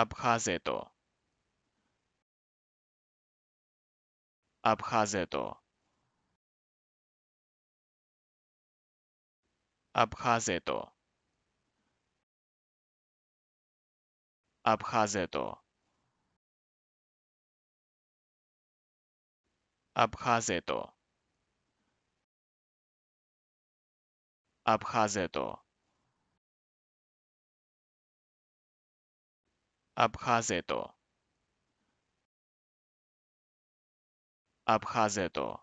Абхазето Абхазето Абхазето Абхазето Абхазето Абхазето Abcházeto. Abcházeto.